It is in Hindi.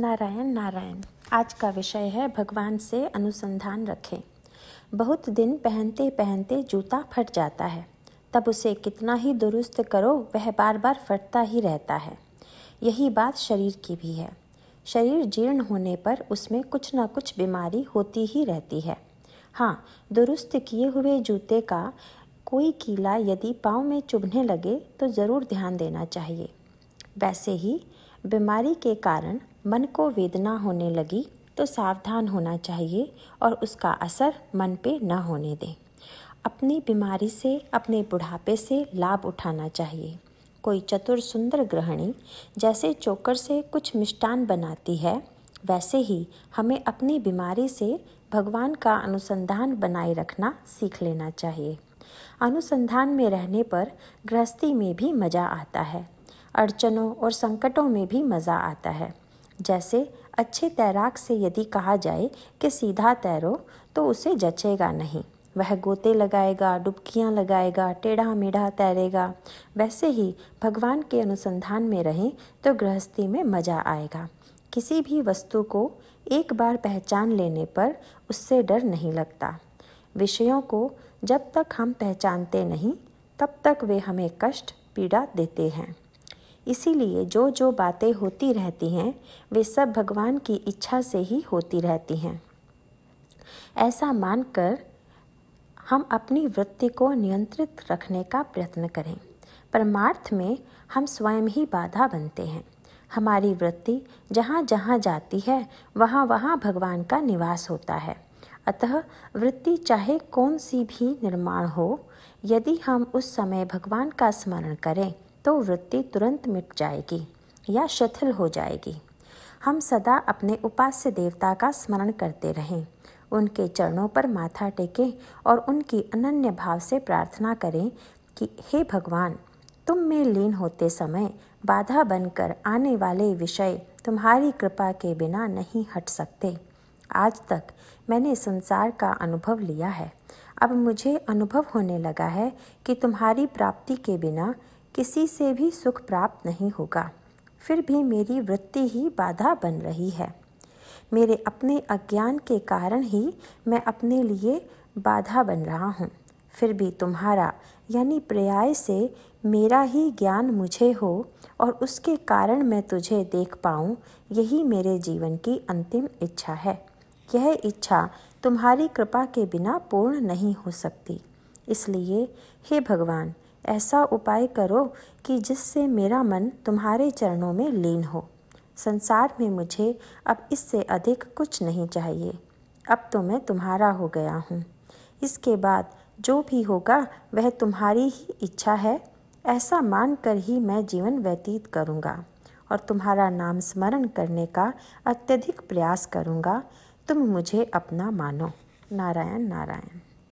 नारायण नारायण आज का विषय है भगवान से अनुसंधान रखें बहुत दिन पहनते पहनते जूता फट जाता है तब उसे कितना ही दुरुस्त करो वह बार बार फटता ही रहता है यही बात शरीर की भी है शरीर जीर्ण होने पर उसमें कुछ ना कुछ बीमारी होती ही रहती है हाँ दुरुस्त किए हुए जूते का कोई कीला यदि पाँव में चुभने लगे तो ज़रूर ध्यान देना चाहिए वैसे ही बीमारी के कारण मन को वेदना होने लगी तो सावधान होना चाहिए और उसका असर मन पे न होने दें अपनी बीमारी से अपने बुढ़ापे से लाभ उठाना चाहिए कोई चतुर सुंदर ग्रहणी जैसे चोकर से कुछ मिष्टान बनाती है वैसे ही हमें अपनी बीमारी से भगवान का अनुसंधान बनाए रखना सीख लेना चाहिए अनुसंधान में रहने पर गृहस्थी में भी मज़ा आता है अड़चनों और संकटों में भी मज़ा आता है जैसे अच्छे तैराक से यदि कहा जाए कि सीधा तैरो तो उसे जचेगा नहीं वह गोते लगाएगा डुबकियां लगाएगा टेढ़ा मेढ़ा तैरेगा वैसे ही भगवान के अनुसंधान में रहें तो गृहस्थी में मज़ा आएगा किसी भी वस्तु को एक बार पहचान लेने पर उससे डर नहीं लगता विषयों को जब तक हम पहचानते नहीं तब तक वे हमें कष्ट पीड़ा देते हैं इसीलिए जो जो बातें होती रहती हैं वे सब भगवान की इच्छा से ही होती रहती हैं ऐसा मानकर हम अपनी वृत्ति को नियंत्रित रखने का प्रयत्न करें परमार्थ में हम स्वयं ही बाधा बनते हैं हमारी वृत्ति जहाँ जहाँ जाती है वहाँ वहाँ भगवान का निवास होता है अतः वृत्ति चाहे कौन सी भी निर्माण हो यदि हम उस समय भगवान का स्मरण करें तो वृत्ति तुरंत मिट जाएगी या शिथिल हो जाएगी हम सदा अपने उपास्य देवता का स्मरण करते रहें उनके चरणों पर माथा टेकें और उनकी अनन्य भाव से प्रार्थना करें कि हे भगवान तुम में लीन होते समय बाधा बनकर आने वाले विषय तुम्हारी कृपा के बिना नहीं हट सकते आज तक मैंने संसार का अनुभव लिया है अब मुझे अनुभव होने लगा है कि तुम्हारी प्राप्ति के बिना किसी से भी सुख प्राप्त नहीं होगा फिर भी मेरी वृत्ति ही बाधा बन रही है मेरे अपने अज्ञान के कारण ही मैं अपने लिए बाधा बन रहा हूँ फिर भी तुम्हारा यानी पर्याय से मेरा ही ज्ञान मुझे हो और उसके कारण मैं तुझे देख पाऊँ यही मेरे जीवन की अंतिम इच्छा है यह इच्छा तुम्हारी कृपा के बिना पूर्ण नहीं हो सकती इसलिए हे भगवान ऐसा उपाय करो कि जिससे मेरा मन तुम्हारे चरणों में लीन हो संसार में मुझे अब इससे अधिक कुछ नहीं चाहिए अब तो मैं तुम्हारा हो गया हूँ इसके बाद जो भी होगा वह तुम्हारी ही इच्छा है ऐसा मान कर ही मैं जीवन व्यतीत करूँगा और तुम्हारा नाम स्मरण करने का अत्यधिक प्रयास करूँगा तुम मुझे अपना मानो नारायण नारायण